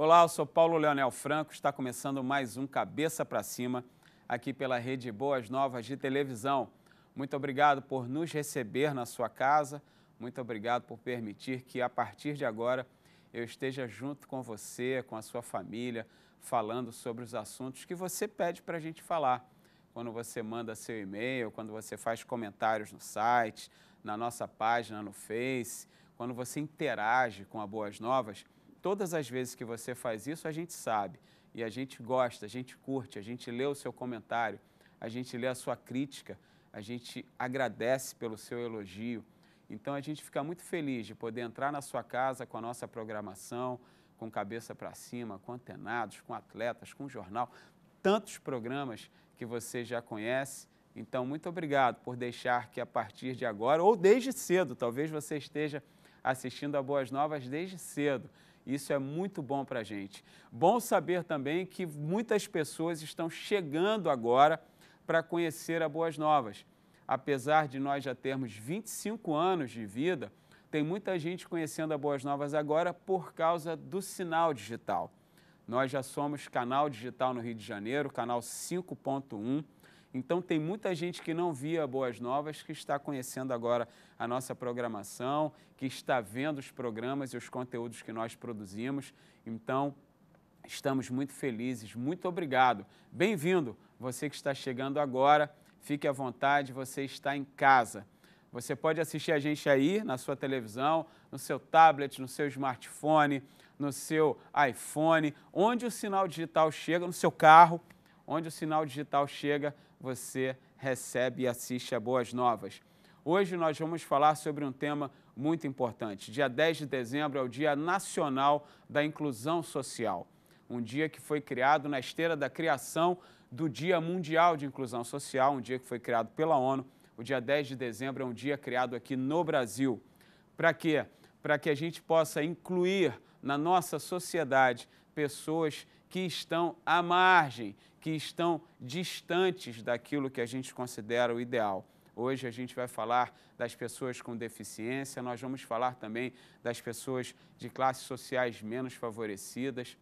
Olá, eu sou Paulo Leonel Franco, está começando mais um Cabeça para Cima aqui pela Rede Boas Novas de Televisão. Muito obrigado por nos receber na sua casa, muito obrigado por permitir que a partir de agora eu esteja junto com você, com a sua família, falando sobre os assuntos que você pede para a gente falar. Quando você manda seu e-mail, quando você faz comentários no site, na nossa página no Face, quando você interage com a Boas Novas todas as vezes que você faz isso, a gente sabe e a gente gosta, a gente curte, a gente lê o seu comentário, a gente lê a sua crítica, a gente agradece pelo seu elogio. Então a gente fica muito feliz de poder entrar na sua casa com a nossa programação, com cabeça para cima, com antenados, com atletas, com jornal, tantos programas que você já conhece. Então, muito obrigado por deixar que a partir de agora, ou desde cedo, talvez você esteja assistindo a Boas Novas desde cedo. Isso é muito bom para a gente. Bom saber também que muitas pessoas estão chegando agora para conhecer a Boas Novas. Apesar de nós já termos 25 anos de vida, tem muita gente conhecendo a Boas Novas agora por causa do sinal digital. Nós já somos canal digital no Rio de Janeiro, canal 5.1 então, tem muita gente que não via Boas Novas que está conhecendo agora a nossa programação, que está vendo os programas e os conteúdos que nós produzimos. Então, estamos muito felizes. Muito obrigado. Bem-vindo, você que está chegando agora. Fique à vontade, você está em casa. Você pode assistir a gente aí na sua televisão, no seu tablet, no seu smartphone, no seu iPhone, onde o sinal digital chega, no seu carro, onde o sinal digital chega, você recebe e assiste a Boas Novas. Hoje nós vamos falar sobre um tema muito importante. Dia 10 de dezembro é o Dia Nacional da Inclusão Social, um dia que foi criado na esteira da criação do Dia Mundial de Inclusão Social, um dia que foi criado pela ONU. O dia 10 de dezembro é um dia criado aqui no Brasil. Para quê? Para que a gente possa incluir na nossa sociedade pessoas que estão à margem, que estão distantes daquilo que a gente considera o ideal. Hoje a gente vai falar das pessoas com deficiência, nós vamos falar também das pessoas de classes sociais menos favorecidas,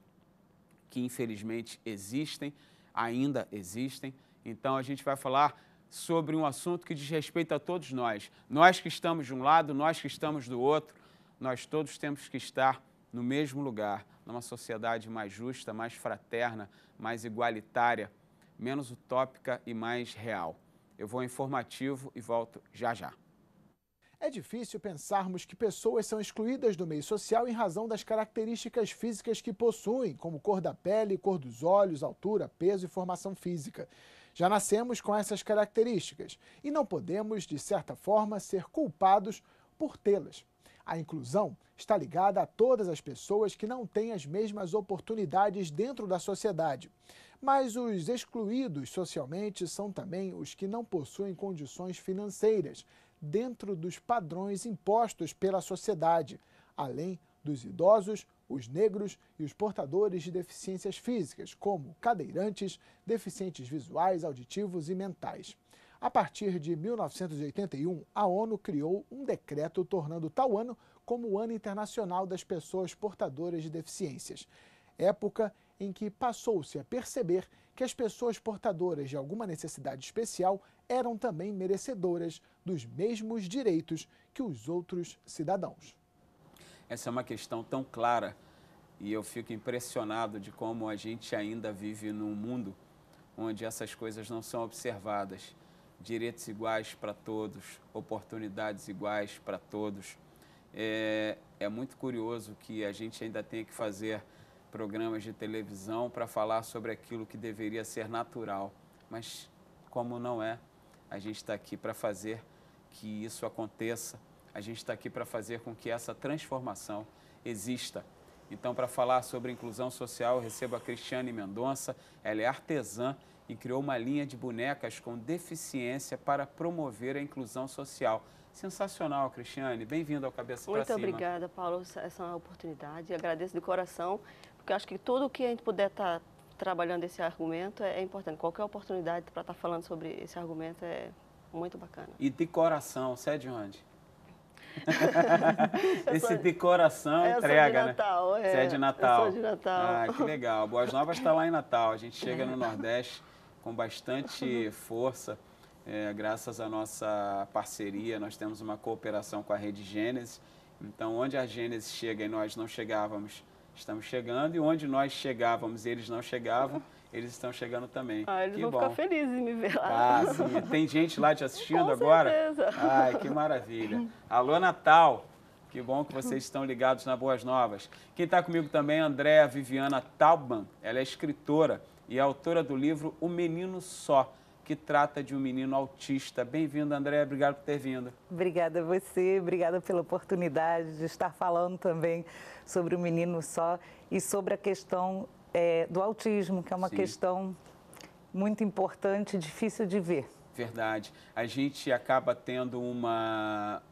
que infelizmente existem, ainda existem. Então a gente vai falar sobre um assunto que diz respeito a todos nós. Nós que estamos de um lado, nós que estamos do outro, nós todos temos que estar no mesmo lugar, numa sociedade mais justa, mais fraterna, mais igualitária, menos utópica e mais real. Eu vou ao informativo e volto já já. É difícil pensarmos que pessoas são excluídas do meio social em razão das características físicas que possuem, como cor da pele, cor dos olhos, altura, peso e formação física. Já nascemos com essas características e não podemos, de certa forma, ser culpados por tê-las. A inclusão está ligada a todas as pessoas que não têm as mesmas oportunidades dentro da sociedade. Mas os excluídos socialmente são também os que não possuem condições financeiras dentro dos padrões impostos pela sociedade, além dos idosos, os negros e os portadores de deficiências físicas, como cadeirantes, deficientes visuais, auditivos e mentais. A partir de 1981, a ONU criou um decreto tornando tal ano como o Ano Internacional das Pessoas Portadoras de Deficiências, época em que passou-se a perceber que as pessoas portadoras de alguma necessidade especial eram também merecedoras dos mesmos direitos que os outros cidadãos. Essa é uma questão tão clara e eu fico impressionado de como a gente ainda vive num mundo onde essas coisas não são observadas direitos iguais para todos, oportunidades iguais para todos. É, é, muito curioso que a gente ainda tenha que fazer programas de televisão para falar sobre aquilo que deveria ser natural, mas como não é, a gente está aqui para fazer que isso aconteça, a gente está aqui para fazer com que essa transformação exista. Então, para falar sobre inclusão social, eu recebo a Cristiane Mendonça, ela é artesã e criou uma linha de bonecas com deficiência para promover a inclusão social. Sensacional, Cristiane. Bem-vindo ao Cabeça Muito Cima. Muito obrigada, Paulo, essa é oportunidade. Agradeço de coração, porque acho que tudo que a gente puder estar tá trabalhando esse argumento é, é importante. Qualquer oportunidade para estar tá falando sobre esse argumento é muito bacana. E de coração, você é de onde? Esse sou, de coração é, entrega, né? Você é de Natal. Eu sou de Natal. Ah, que legal. Boas Novas está lá em Natal. A gente chega é. no Nordeste com bastante força. É, graças à nossa parceria, nós temos uma cooperação com a Rede Gênesis. Então, onde a Gênesis chega e nós não chegávamos, estamos chegando. E onde nós chegávamos e eles não chegavam, eles estão chegando também. Ah, eles que vão bom. ficar felizes em me ver lá. Ah, sim. Tem gente lá te assistindo com agora? Certeza. Ai, que maravilha. Alô, Natal! Que bom que vocês estão ligados na Boas Novas. Quem está comigo também é Andréa Viviana Taubman. Ela é escritora e é autora do livro O Menino Só, que trata de um menino autista. Bem-vindo, André. Obrigado por ter vindo. Obrigada a você, obrigada pela oportunidade de estar falando também sobre o menino só e sobre a questão é, do autismo, que é uma Sim. questão muito importante, difícil de ver. Verdade. A gente acaba tendo uma,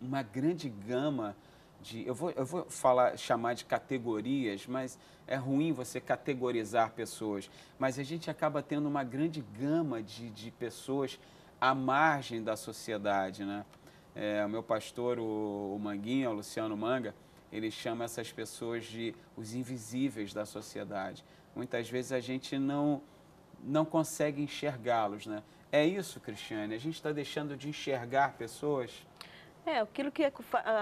uma grande gama de eu vou, eu vou falar, chamar de categorias, mas é ruim você categorizar pessoas. Mas a gente acaba tendo uma grande gama de, de pessoas à margem da sociedade, né? É, o meu pastor, o, o Manguinha, o Luciano Manga, ele chama essas pessoas de os invisíveis da sociedade. Muitas vezes a gente não, não consegue enxergá-los, né? É isso, Cristiane? A gente está deixando de enxergar pessoas? É, aquilo que é,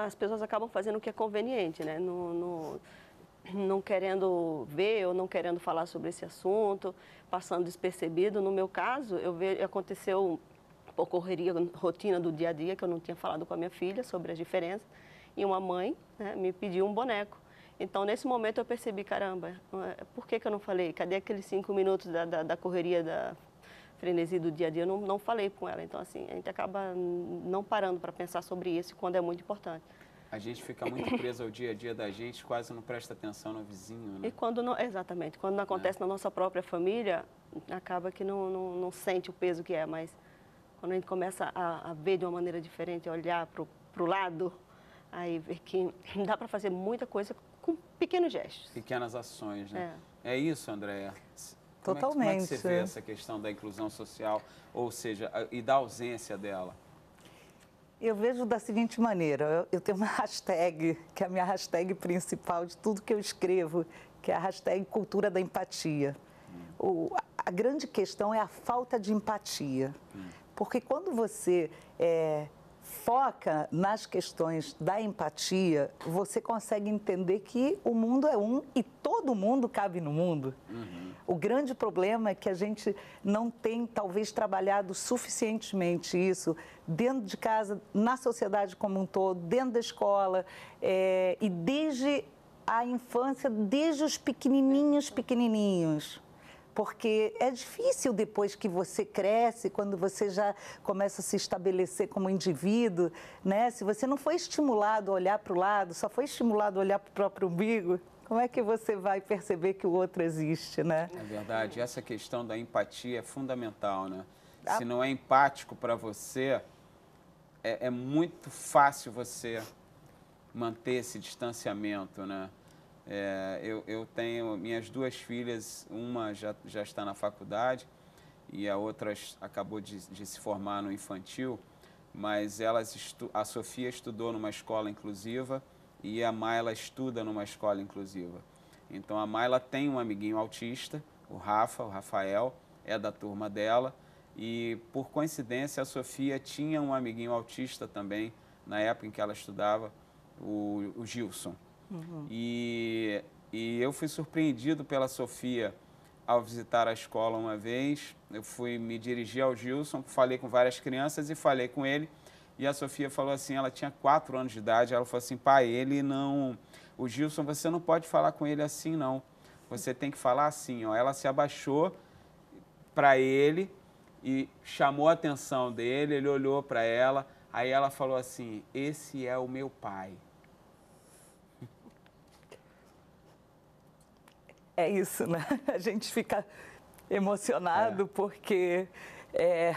as pessoas acabam fazendo o que é conveniente, né? No, no, não querendo ver ou não querendo falar sobre esse assunto, passando despercebido. No meu caso, eu ve, aconteceu por correria, rotina do dia a dia, que eu não tinha falado com a minha filha sobre as diferenças, e uma mãe né, me pediu um boneco. Então, nesse momento, eu percebi, caramba, é, por que, que eu não falei? Cadê aqueles cinco minutos da, da, da correria da frenesi do dia a dia, eu não, não falei com ela. Então, assim, a gente acaba não parando para pensar sobre isso quando é muito importante. A gente fica muito preso ao dia a dia da gente, quase não presta atenção no vizinho, né? E quando não, exatamente, quando não acontece é. na nossa própria família, acaba que não, não, não, sente o peso que é, mas quando a gente começa a, a ver de uma maneira diferente, olhar para o lado, aí ver que dá para fazer muita coisa com pequenos gestos. Pequenas ações, né? É, é isso, Andréa. Totalmente. Como é, que, como é que você vê essa questão da inclusão social, ou seja, e da ausência dela? Eu vejo da seguinte maneira, eu, tenho uma hashtag, que é a minha hashtag principal de tudo que eu escrevo, que é a hashtag cultura da empatia. Hum. O, a grande questão é a falta de empatia. Hum. Porque quando você é, foca nas questões da empatia, você consegue entender que o mundo é um e todo mundo cabe no mundo. Uhum. O grande problema é que a gente não tem, talvez, trabalhado suficientemente isso dentro de casa, na sociedade como um todo, dentro da escola é, e desde a infância, desde os pequenininhos, pequenininhos porque é difícil depois que você cresce, quando você já começa a se estabelecer como indivíduo, né? Se você não foi estimulado a olhar para o lado, só foi estimulado a olhar para o próprio umbigo, como é que você vai perceber que o outro existe, né? É verdade, essa questão da empatia é fundamental, né? Se não é empático para você, é, é, muito fácil você manter esse distanciamento, né? É, eu, eu, tenho minhas duas filhas, uma já, já está na faculdade e a outra acabou de, de se formar no infantil, mas elas estu, a Sofia estudou numa escola inclusiva e a Mayla estuda numa escola inclusiva. Então a Mayla tem um amiguinho autista, o Rafa, o Rafael, é da turma dela. E por coincidência a Sofia tinha um amiguinho autista também na época em que ela estudava, o, o Gilson. Uhum. E, e eu fui surpreendido pela Sofia ao visitar a escola uma vez. Eu fui me dirigir ao Gilson, falei com várias crianças e falei com ele. E a Sofia falou assim, ela tinha quatro anos de idade, ela falou assim, pai, ele não... O Gilson, você não pode falar com ele assim, não. Você tem que falar assim, ó. Ela se abaixou para ele e chamou a atenção dele, ele olhou para ela, aí ela falou assim, esse é o meu pai. é isso, né? A gente fica emocionado é. porque é,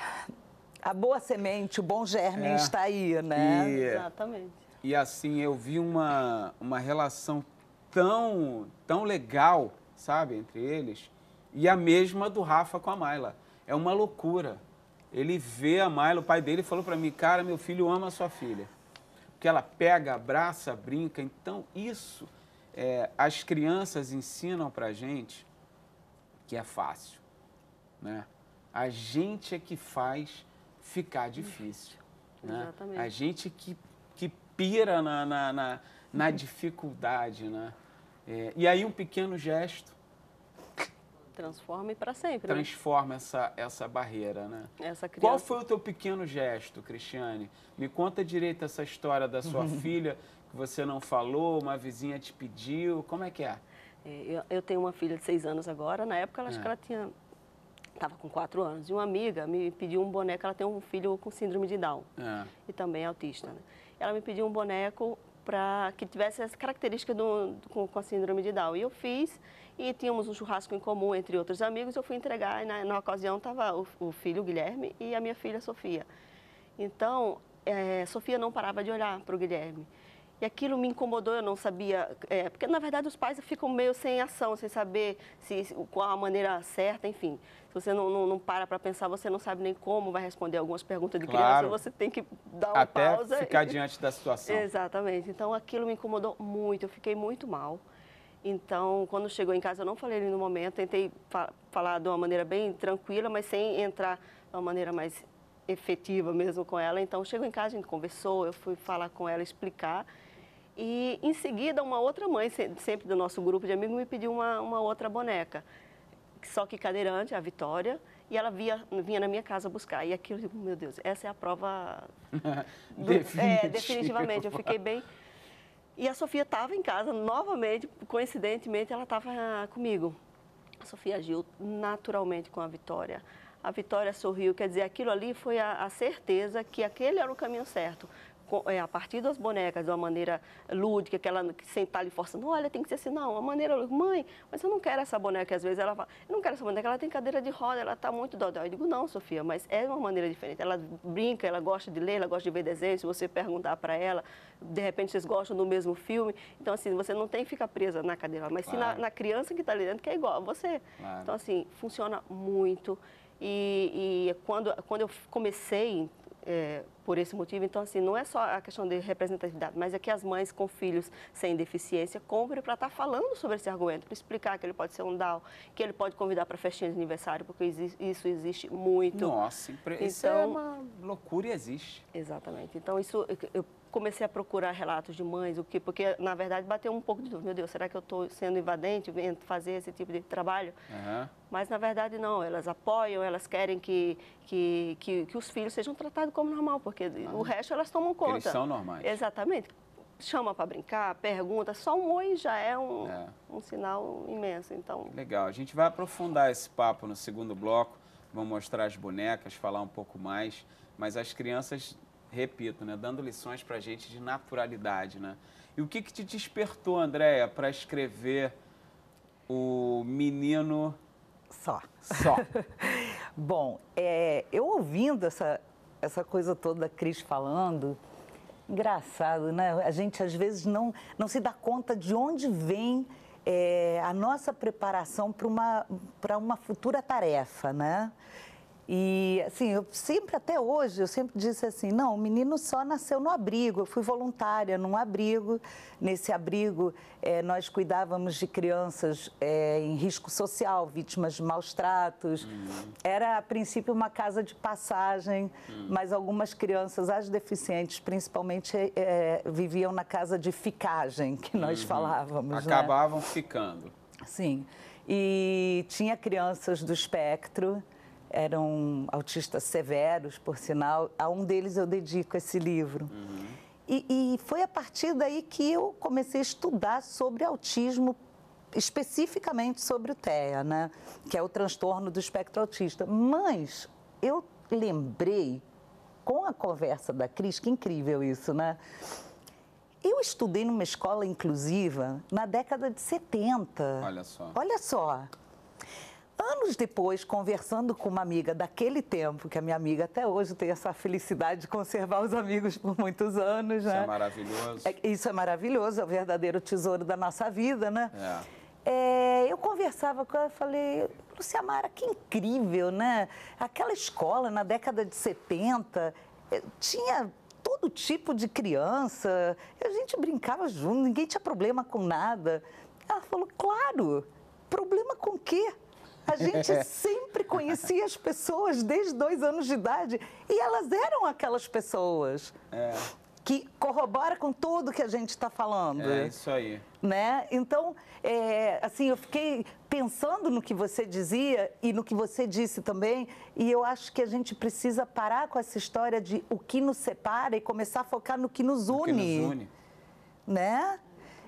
a boa semente, o bom germe é. está aí, né? E, Exatamente. E assim, eu vi uma, uma relação tão, tão legal, sabe, entre eles, e a mesma do Rafa com a Mayla. É uma loucura. Ele vê a Mayla, o pai dele falou para mim, cara, meu filho ama a sua filha. Porque ela pega, abraça, brinca. Então, isso é, as crianças ensinam para a gente que é fácil, né? A gente é que faz ficar difícil. Né? Exatamente. A gente que, que pira na, na, na, na uhum. dificuldade, né? É, e aí um pequeno gesto né? transforma e para sempre. Transforma né? essa, essa barreira, né? Essa criança... Qual foi o teu pequeno gesto, Cristiane? Me conta direito essa história da sua filha que você não falou, uma vizinha te pediu, como é que é? é? Eu, eu tenho uma filha de seis anos agora, na época ela, é. acho ah. que ela tinha, estava com quatro anos, e uma amiga me pediu um boneco, ela tem um filho com síndrome de Down, é. e também é autista, né? Ela me pediu um boneco para que tivesse as características do, do, com, com, a síndrome de Down. E eu fiz, e tínhamos um churrasco em comum entre outros amigos, eu fui entregar, e na, na ocasião estava o, o, filho Guilherme e a minha filha Sofia. Então, é, Sofia não parava de olhar para o Guilherme. E aquilo me incomodou, eu não sabia. É, porque, na verdade, os pais ficam meio sem ação, sem saber se, qual a maneira certa, enfim. Se você não, não, não para para pensar, você não sabe nem como vai responder algumas perguntas de claro. criança, você tem que dar uma Até pausa. Até ficar e... diante da situação. Exatamente. Então, aquilo me incomodou muito, eu fiquei muito mal. Então, quando chegou em casa, eu não falei no momento, tentei fa falar de uma maneira bem tranquila, mas sem entrar de uma maneira mais efetiva mesmo com ela. Então, chegou em casa, a gente conversou, eu fui falar com ela, explicar. E em seguida, uma outra mãe, sempre do nosso grupo de amigos, me pediu uma, uma outra boneca, só que cadeirante, a Vitória, e ela via, vinha na minha casa buscar. E aquilo, eu digo, meu Deus, essa é a prova. Do, é, definitivamente. Eu fiquei bem. E a Sofia estava em casa, novamente, coincidentemente, ela estava comigo. A Sofia agiu naturalmente com a Vitória. A Vitória sorriu, quer dizer, aquilo ali foi a, a certeza que aquele era o caminho certo. É, a partir das bonecas, de uma maneira lúdica, que ela sentar ali forçando, olha, tem que ser assim, não, uma maneira, mãe, mas eu não quero essa boneca. Às vezes ela fala, eu não quero essa boneca, ela tem cadeira de roda, ela está muito dodói. Eu digo, não, Sofia, mas é uma maneira diferente. Ela brinca, ela gosta de ler, ela gosta de ver desenhos, se você perguntar para ela, de repente vocês gostam do mesmo filme. Então, assim, você não tem que ficar presa na cadeira, mas claro. sim na, na, criança que está ali dentro, que é igual a você. Claro. Então, assim, funciona muito. E, e, quando, quando eu comecei é, por esse motivo. Então, assim, não é só a questão de representatividade, mas é que as mães com filhos sem deficiência comprem para estar tá falando sobre esse argumento, para explicar que ele pode ser um DAO, que ele pode convidar para festinha de aniversário, porque isso existe muito. Nossa, então, isso é então uma loucura e existe. Exatamente. Então, isso eu comecei a procurar relatos de mães, o que, porque na verdade bateu um pouco de dúvida, meu Deus, será que eu estou sendo invadente, fazer esse tipo de trabalho? Uhum. Mas na verdade não, elas apoiam, elas querem que, que, que, que os filhos sejam tratados como normal, porque ah, o resto elas tomam conta. Eles são normais. Exatamente. Chama para brincar, pergunta, só um oi já é um, é. um sinal imenso. Então... Legal, a gente vai aprofundar esse papo no segundo bloco, vamos mostrar as bonecas, falar um pouco mais, mas as crianças repito, né, dando lições para a gente de naturalidade. Né? E o que, que te despertou, Andréia, para escrever o Menino Só? Só. Bom, é, eu ouvindo essa, essa coisa toda da Cris falando, engraçado, né? A gente às vezes não, não se dá conta de onde vem é, a nossa preparação para uma, uma futura tarefa, né? E assim, eu sempre até hoje, eu sempre disse assim, não, o menino só nasceu no abrigo. Eu fui voluntária num abrigo. Nesse abrigo é, nós cuidávamos de crianças é, em risco social, vítimas de maus tratos. Uhum. Era a princípio uma casa de passagem, uhum. mas algumas crianças, as deficientes principalmente, é, viviam na casa de ficagem, que nós uhum. falávamos. Né? Acabavam né? ficando. Sim. E tinha crianças do espectro eram autistas severos, por sinal. A um deles eu dedico esse livro. Uhum. E, e foi a partir daí que eu comecei a estudar sobre autismo especificamente sobre o TEA, né? que é o transtorno do espectro autista. Mas eu lembrei, com a conversa da Cris, que incrível isso, né? Eu estudei numa escola inclusiva na década de 70. Olha só. Olha só anos depois, conversando com uma amiga daquele tempo, que a minha amiga até hoje tem essa felicidade de conservar os amigos por muitos anos, isso é né? Isso é maravilhoso. É, isso é maravilhoso, é o verdadeiro tesouro da nossa vida, né? É. É, eu conversava com ela e falei, Luciamara, que incrível, né? Aquela escola na década de 70 eh, tinha todo tipo de criança, a gente brincava junto, ninguém tinha problema com nada. Ela falou, claro, problema com quê? A gente é. sempre conhecia as pessoas desde dois anos de idade e elas eram aquelas pessoas. É. Que corrobora com tudo que a gente está falando. É isso aí. Né? Então, é, assim, eu fiquei pensando no que você dizia e no que você disse também, e eu acho que a gente precisa parar com essa história de o que nos separa e começar a focar no que nos une. O que nos une. Né?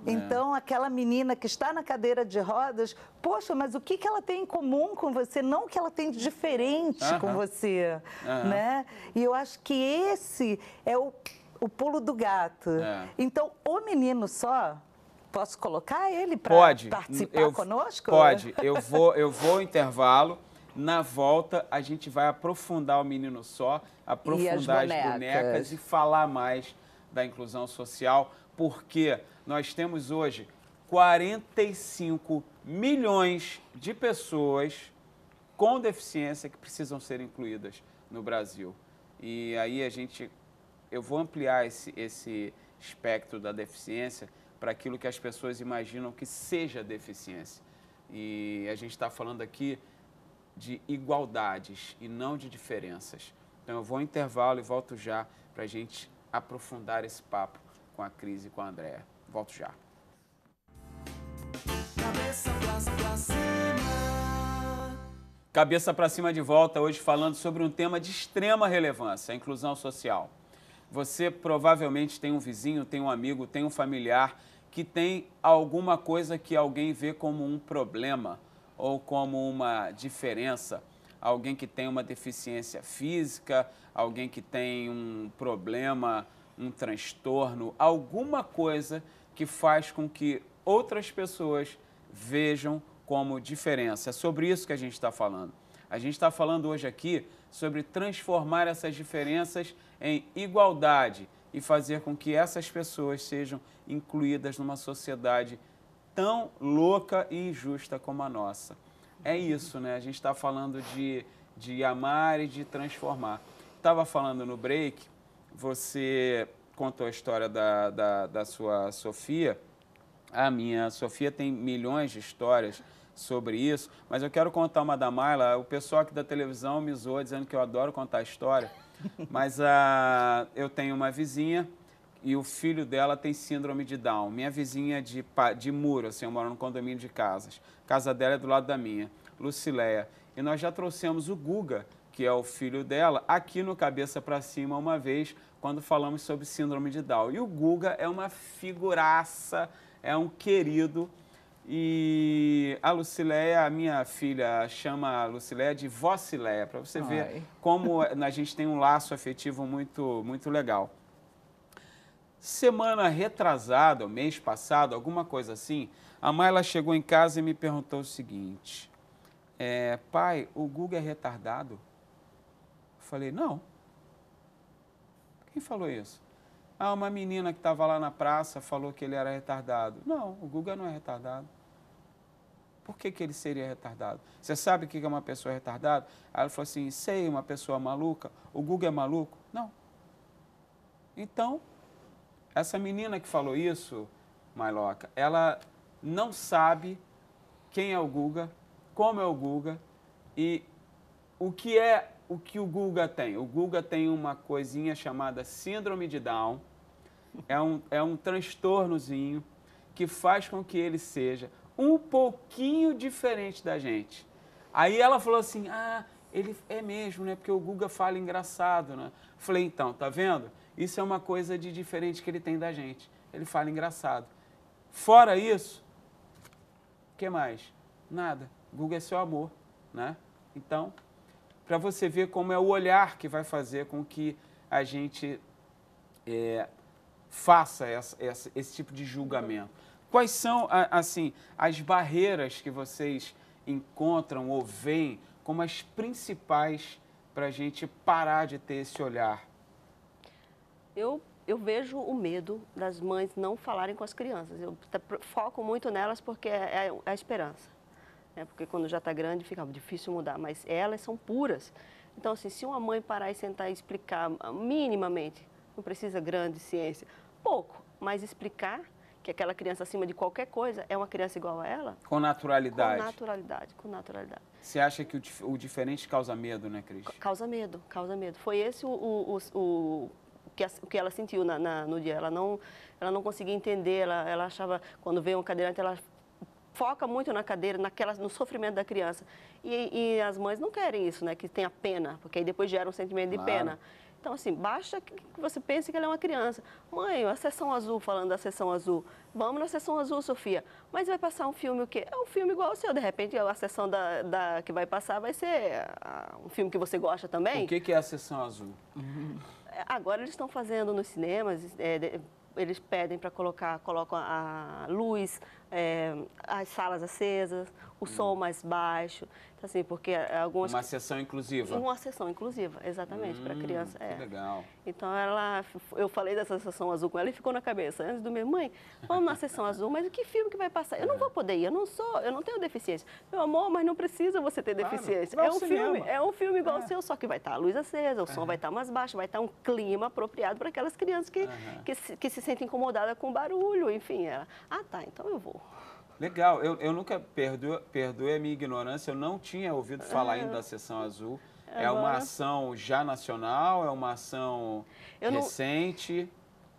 É. Então, aquela menina que está na cadeira de rodas, poxa, mas o que, que ela tem em comum com você? Não o que ela tem de diferente com você, né? E eu acho que esse é o, o pulo do gato. É. Então, o menino só... Posso colocar ele para participar eu, conosco? Pode. Eu vou, eu vou intervalo. Na volta, a gente vai aprofundar o menino só, aprofundar as bonecas. as bonecas e falar mais da inclusão social porque nós temos hoje 45 milhões de pessoas com deficiência que precisam ser incluídas no Brasil. E aí a gente, eu vou ampliar esse, esse espectro da deficiência para aquilo que as pessoas imaginam que seja deficiência. E a gente está falando aqui de igualdades e não de diferenças. Então eu vou ao intervalo e volto já para a gente aprofundar esse papo com a crise com a Andréa. Volto já. Cabeça pra, cima. para cima de volta, hoje falando sobre um tema de extrema relevância, a inclusão social. Você provavelmente tem um vizinho, tem um amigo, tem um familiar que tem alguma coisa que alguém vê como um problema ou como uma diferença. Alguém que tem uma deficiência física, alguém que tem um problema um transtorno, alguma coisa que faz com que outras pessoas vejam como diferença. É sobre isso que a gente está falando. A gente está falando hoje aqui sobre transformar essas diferenças em igualdade e fazer com que essas pessoas sejam incluídas numa sociedade tão louca e injusta como a nossa. É isso, né? A gente está falando de, de amar e de transformar. Estava falando no break você contou a história da, da, da sua Sofia. A minha Sofia tem milhões de histórias sobre isso, mas eu quero contar uma da Marla. O pessoal aqui da televisão me zoou dizendo que eu adoro contar a história, mas a, ah, eu tenho uma vizinha e o filho dela tem síndrome de Down. Minha vizinha é de, de muro, assim, eu moro no condomínio de casas. A casa dela é do lado da minha, Lucileia. E nós já trouxemos o Guga que é o filho dela, aqui no Cabeça para Cima, uma vez, quando falamos sobre síndrome de Down. E o Guga é uma figuraça, é um querido. E a Lucileia, a minha filha, chama a Lucileia de Vocileia, para você Ai. ver como a gente tem um laço afetivo muito, muito legal. Semana retrasada, mês passado, alguma coisa assim, a Mayla chegou em casa e me perguntou o seguinte: é, Pai, o Guga é retardado? falei, não. Quem falou isso? Ah, uma menina que estava lá na praça falou que ele era retardado. Não, o Guga não é retardado. Por que, que ele seria retardado? Você sabe o que é uma pessoa retardada? Aí ela falou assim, sei, uma pessoa maluca. O Guga é maluco? Não. Então, essa menina que falou isso, Mailoca, ela não sabe quem é o Guga, como é o Guga e o que é o que o Guga tem? O Guga tem uma coisinha chamada síndrome de Down, é um, é um transtornozinho que faz com que ele seja um pouquinho diferente da gente. Aí ela falou assim: ah, ele é mesmo, né? Porque o Guga fala engraçado, né? Falei, então, tá vendo? Isso é uma coisa de diferente que ele tem da gente. Ele fala engraçado. Fora isso, o que mais? Nada. Guga é seu amor, né? Então, para você ver como é o olhar que vai fazer com que a gente é, faça essa, essa, esse tipo de julgamento. Quais são, assim, as barreiras que vocês encontram ou veem como as principais para a gente parar de ter esse olhar? Eu, eu vejo o medo das mães não falarem com as crianças. Eu foco muito nelas porque é, é, é a esperança né? porque quando já está grande fica difícil mudar, mas elas são puras. Então, assim, se uma mãe parar e sentar e explicar ah, minimamente, não precisa grande ciência, pouco, mas explicar que aquela criança acima de qualquer coisa é uma criança igual a ela. Com naturalidade. Com naturalidade, com naturalidade. Você acha que o, o diferente causa medo, né, Cris? Causa medo, causa medo. Foi esse o, o, o que, a, que ela sentiu na, na, no dia. Ela não, ela não conseguia entender, ela, ela achava, quando veio um cadeirante, ela foca muito na cadeira, naquela no sofrimento da criança. E, e, as mães não querem isso, né? Que tenha pena, porque aí depois gera um sentimento de claro. pena. Então, assim, basta que você pense que ela é uma criança. Mãe, a sessão azul, falando da sessão azul. Vamos na sessão azul, Sofia. Mas vai passar um filme o quê? É um filme igual ao seu. De repente, a sessão da, da que vai passar vai ser ah, um filme que você gosta também. O que, que é a sessão azul? É, agora eles estão fazendo nos cinemas, é, eles pedem para colocar, colocam a luz, é, as salas acesas, o som hum. mais baixo, então, assim, porque eh, algumas... Uma sessão inclusiva. Uma sessão inclusiva, exatamente, hum, para criança. É. legal. Então, ela, eu falei dessa sessão azul com ela e ficou na cabeça, antes do meu, mãe, vamos na sessão azul, mas que filme que vai passar? Eu não vou poder ir, eu não sou, eu não tenho deficiência. Meu amor, mas não precisa você ter claro, deficiência. É um cinema. filme, é um filme igual é. ao seu, só que vai estar tá a luz acesa, o som é. vai estar tá mais baixo, vai estar tá um clima apropriado para aquelas crianças que, que, se, que se sentem incomodadas com o barulho, enfim. Ela, ah, tá, então eu vou. Legal, eu, eu nunca perdoe, perdoe a minha ignorância, eu não tinha ouvido falar ainda da é. Sessão Azul. É uma ação já nacional, é uma ação eu recente.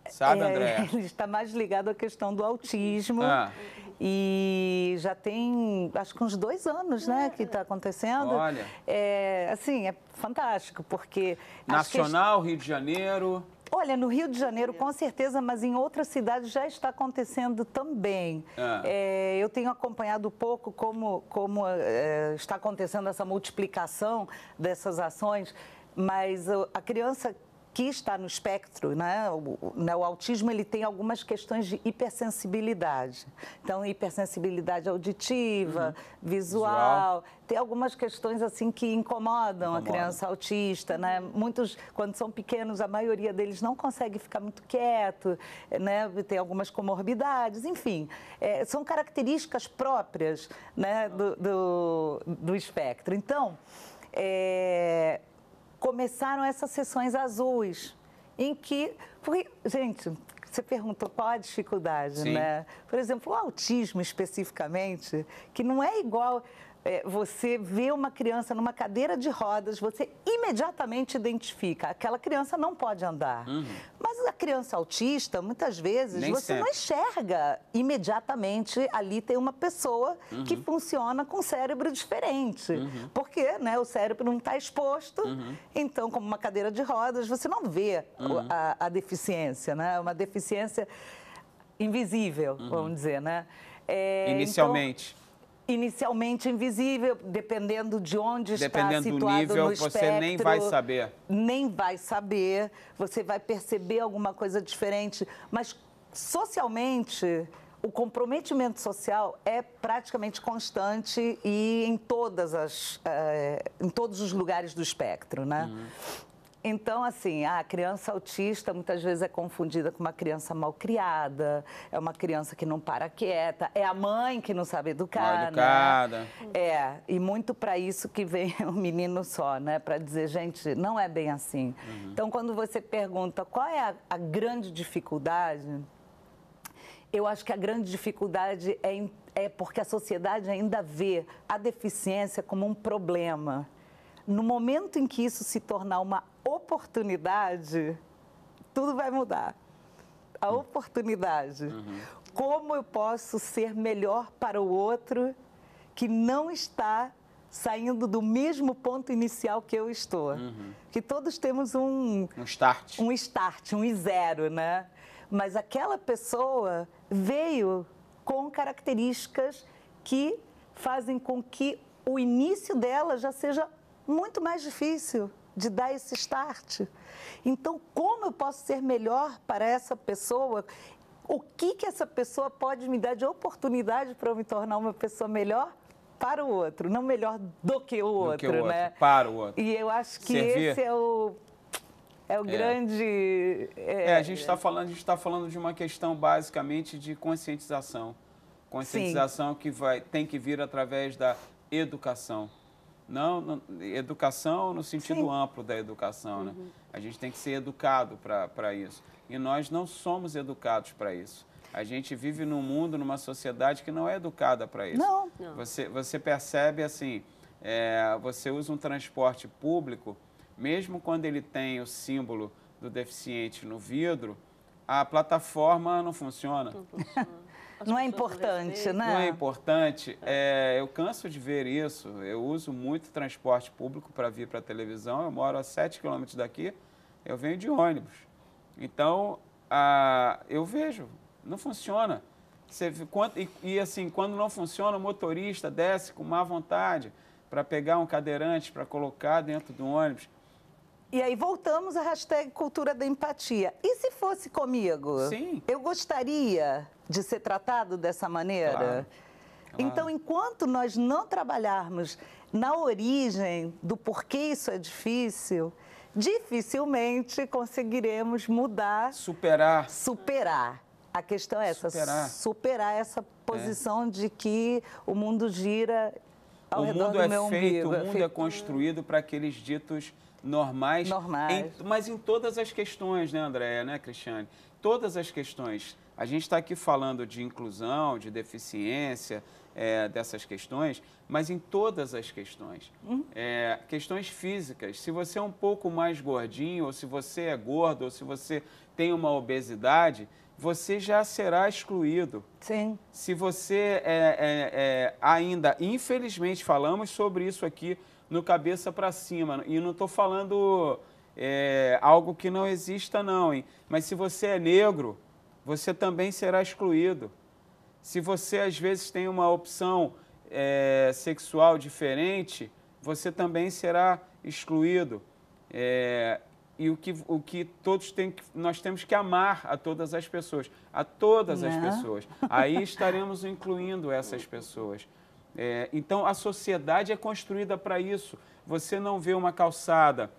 Sabe, é, André? Ele está mais ligado à questão do autismo. Ah. E já tem, acho que uns dois anos, né, que está acontecendo. Olha. É, assim, é fantástico, porque... Nacional, que... Rio de Janeiro... Olha, no Rio de Janeiro, é. com certeza, mas em outras cidades já está acontecendo também. Ah. É, eu tenho acompanhado pouco como, como é, está acontecendo essa multiplicação dessas ações, mas eh, a criança que está no espectro, né? O, né, o, autismo ele tem algumas questões de hipersensibilidade. Então, hipersensibilidade auditiva, uhum. visual, visual, tem algumas questões assim que incomodam, a criança autista, né? Muitos, quando são pequenos, a maioria deles não consegue ficar muito quieto, né? Tem algumas comorbidades, enfim. É, são características próprias né? do, do, do espectro. Então, é, começaram essas sessões azuis, em que, porque, gente, você perguntou qual a dificuldade, Sim. né? Por exemplo, o autismo especificamente, que não é igual. É, você vê uma criança numa cadeira de rodas, você imediatamente identifica, aquela criança não pode andar. Uhum. Mas a criança autista, muitas vezes, Nem você sempre. não enxerga imediatamente ali tem uma pessoa uhum. que funciona com um cérebro diferente. Uhum. Porque né, o cérebro não está exposto, uhum. então, como uma cadeira de rodas, você não vê uhum. a, a, deficiência, né? Uma deficiência invisível, uhum. vamos dizer, né? É, então, Inicialmente. Então, inicialmente invisível, dependendo de onde dependendo está situado nível, no espectro. Dependendo do nível, você nem vai saber. Nem vai saber, você vai perceber alguma coisa diferente, mas socialmente o comprometimento social é praticamente constante e em todas as eh, em todos os lugares do espectro, né? Uhum. Então, assim, a criança autista muitas vezes é confundida com uma criança mal criada, é uma criança que não para quieta, é a mãe que não sabe educar. Mal né? educada. Né? É, e muito para isso que vem o um menino só, né? Para dizer, gente, não é bem assim. Uhum. Então, quando você pergunta qual é a, a grande dificuldade, eu acho que a grande dificuldade é, é porque a sociedade ainda vê a deficiência como um problema no momento em que isso se tornar uma oportunidade, tudo vai mudar. A hum. oportunidade. Uhum. Como eu posso ser melhor para o outro que não está saindo do mesmo ponto inicial que eu estou. Uhum. Que todos temos um... Um start. Um start, um zero, né? Mas aquela pessoa veio com características que fazem com que o início dela já seja muito mais difícil de dar esse start. Então, como eu posso ser melhor para essa pessoa? O que, que essa pessoa pode me dar de oportunidade para eu me tornar uma pessoa melhor? para o outro, não melhor do que o, do outro, que o outro, né? Para o outro. E eu acho que Servir. esse é o é o é. grande. É, é, a gente está falando, a gente está falando de uma questão basicamente de conscientização, conscientização Sim. que vai tem que vir através da educação. Não, não educação no sentido Sim. amplo da educação, né? uhum. né? A gente tem que ser educado para isso. E nós não somos educados para isso. A gente vive num mundo, numa sociedade que não é educada para isso. Não. não. Você, você percebe assim, é, você usa um transporte público, mesmo quando ele tem o símbolo do deficiente no vidro, a plataforma não funciona. Não funciona não é importante, né? Não é importante. É, eu canso de ver isso. Eu uso muito transporte público para vir para a televisão. Eu moro a 7 quilômetros daqui, eu venho de ônibus. Então, a, eu vejo, não funciona. Você, quando, e, e, assim, quando não funciona, o motorista desce com má vontade para pegar um cadeirante, para colocar dentro do ônibus. E aí voltamos à hashtag cultura da empatia. E se fosse comigo? Sim. Eu gostaria de ser tratado dessa maneira? Claro. Então, claro. Então, enquanto nós não trabalharmos na origem do porquê isso é difícil, dificilmente conseguiremos mudar, superar, superar. A questão é superar. essa, superar essa posição é. de que o mundo gira ao o é mundo é feito, umbigo, o mundo é construído para aqueles ditos normais, normais. Em, mas em todas as questões, né, Andréia, né, Cristiane? Todas as questões. A gente está aqui falando de inclusão, de deficiência, é, dessas questões, mas em todas as questões. Uhum. É, questões físicas. Se você é um pouco mais gordinho, ou se você é gordo, ou se você tem uma obesidade, você já será excluído. Sim. Se você é, é, é, ainda, infelizmente, falamos sobre isso aqui no cabeça para cima, e não estou falando é, algo que não exista, não, hein? mas se você é negro, você também será excluído. Se você, às vezes, tem uma opção é, sexual diferente, você também será excluído. É, e o que, o que todos têm que, nós temos que amar a todas as pessoas, a todas Não. as pessoas. Aí estaremos incluindo essas pessoas. É, então a sociedade é construída para isso. Você não vê uma calçada,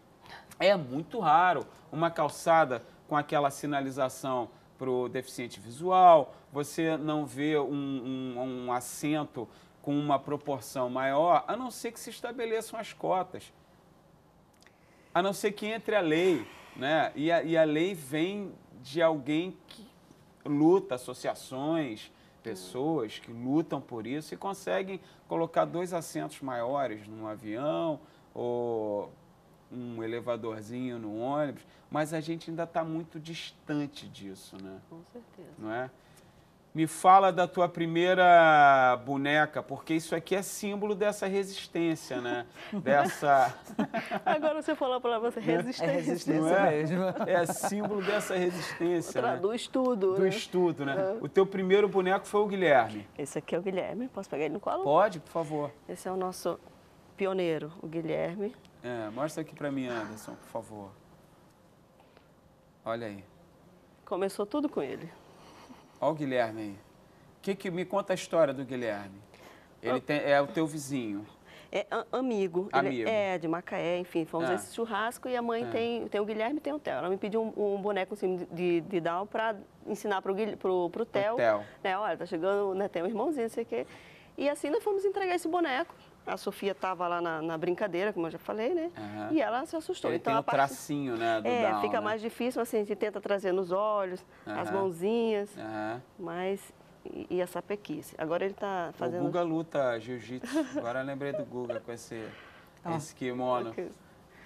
é muito raro uma calçada com aquela sinalização para o deficiente visual, você não vê um, um, um assento com uma proporção maior, a não ser que se estabeleçam as cotas a não ser que entre a lei, né? E a, e a lei vem de alguém que luta, associações, pessoas que lutam por isso e conseguem colocar dois assentos maiores num avião ou um elevadorzinho no ônibus, mas a gente ainda está muito distante disso, né? Com certeza. Não é? Me fala da tua primeira boneca, porque isso aqui é símbolo dessa resistência, né? Dessa. Agora você falou a palavra né? resistência. É resistência é? mesmo. É símbolo dessa resistência. Outra, né? Do estudo. Do né? estudo, né? O teu primeiro boneco foi o Guilherme. Esse aqui é o Guilherme. Posso pegar ele no colo? Pode, por favor. Esse é o nosso pioneiro, o Guilherme. É, mostra aqui para mim, Anderson, por favor. Olha aí. Começou tudo com ele. Olha o Guilherme aí. Que, que, me conta a história do Guilherme. Ele tem, é o teu vizinho. É amigo. amigo. é de Macaé, enfim, fomos ah. esse churrasco e a mãe ah. tem, tem o Guilherme e tem o Theo. Ela me pediu um, um boneco assim, de, de Down para ensinar para o Theo. Né, olha, tá chegando, né, tem um irmãozinho, não sei o quê. E assim nós fomos entregar esse boneco. A Sofia estava lá na, na, brincadeira, como eu já falei, né? Uhum. E ela se assustou. Ele então, tem a o parte... tracinho, né? Do é, down, fica né? mais difícil, assim, a gente tenta trazer nos olhos, uhum. as mãozinhas, uhum. mas... E, e a sapequice. Agora ele está fazendo... O Guga luta jiu-jitsu. Agora eu lembrei do Guga com esse, ah. esse kimono. Okay.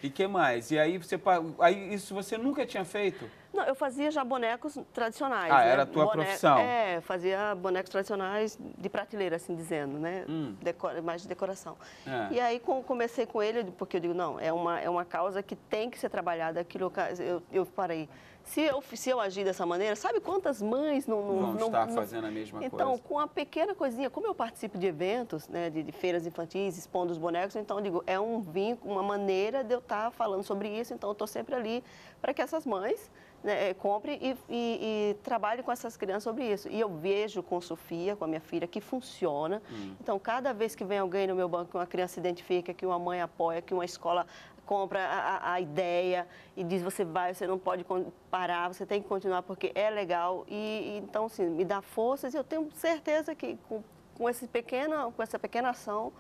E que mais? E aí você aí isso você nunca tinha feito? Não, eu fazia já bonecos tradicionais. Ah, né? era a tua Boneco, profissão? É, fazia bonecos tradicionais de prateleira, assim dizendo, né? Hum. Decor, mais de decoração. É. E aí com, comecei com ele, porque eu digo, não, é uma, é uma causa que tem que ser trabalhada. Aquilo, eu, eu parei se eu, se eu agir dessa maneira, sabe quantas mães não... Não, não está não, fazendo a mesma então, coisa. Então, com a pequena coisinha, como eu participo de eventos, né, de, de, feiras infantis, expondo os bonecos, então eu digo, é um vínculo, uma maneira de eu estar falando sobre isso, então eu estou sempre ali para que essas mães né, eh, comprem e, e, e, trabalhem com essas crianças sobre isso. E eu vejo com Sofia, com a minha filha, que funciona. Hum. Então, cada vez que vem alguém no meu banco, que uma criança se identifica, que uma mãe apoia, que uma escola compra a, a ideia e diz você vai, você não pode parar, você tem que continuar porque é legal. E, e então, sim, me dá forças e eu tenho certeza que com, com, esse pequeno, com essa pequena ação